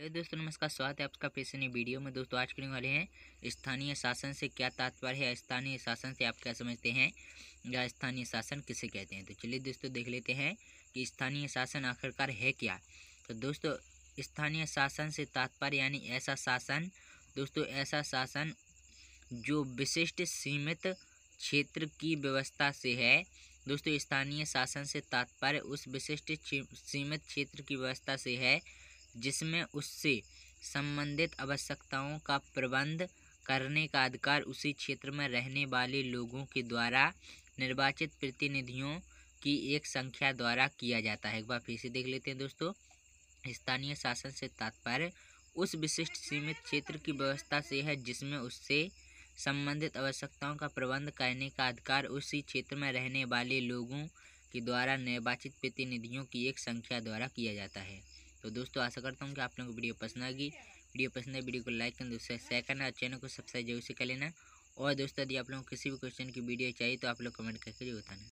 hello दोस्तों नमस्कार स्वागत है आपका नई वीडियो में दोस्तों आज करने वाले हैं स्थानीय शासन से क्या तात्पर्य है स्थानीय शासन से आप क्या समझते हैं या स्थानीय शासन किसे कहते हैं तो चलिए दोस्तों देख लेते हैं कि स्थानीय शासन आखिरकार है क्या तो दोस्तों स्थानीय शासन से तात्पर्य यानी ऐसा शासन दोस्तों ऐसा शासन जो विशिष्ट सीमित क्षेत्र की व्यवस्था से है दोस्तों स्थानीय शासन से तात्पर्य उस विशिष्ट सीमित क्षेत्र की व्यवस्था से है जिसमें उससे संबंधित आवश्यकताओं का प्रबंध करने का अधिकार उसी क्षेत्र में रहने वाले लोगों के द्वारा निर्वाचित प्रतिनिधियों की एक संख्या द्वारा किया जाता है एक बार फिर से देख लेते हैं दोस्तों स्थानीय शासन से तात्पर्य उस विशिष्ट सीमित क्षेत्र की व्यवस्था से है जिसमें उससे संबंधित आवश्यकताओं का प्रबंध करने का अधिकार उसी क्षेत्र में रहने वाले लोगों के द्वारा निर्वाचित प्रतिनिधियों की एक संख्या द्वारा किया जाता है तो दोस्तों आशा करता हूँ कि आप लोगों को वीडियो पसंद आएगी वीडियो पसंद है वीडियो को लाइक करना दोस्तों शेयर करना और चैनल को सब्सक्राइब जरूर से कर लेना और दोस्तों यदि आप लोगों को किसी भी क्वेश्चन की वीडियो चाहिए तो आप लोग कमेंट करके बताना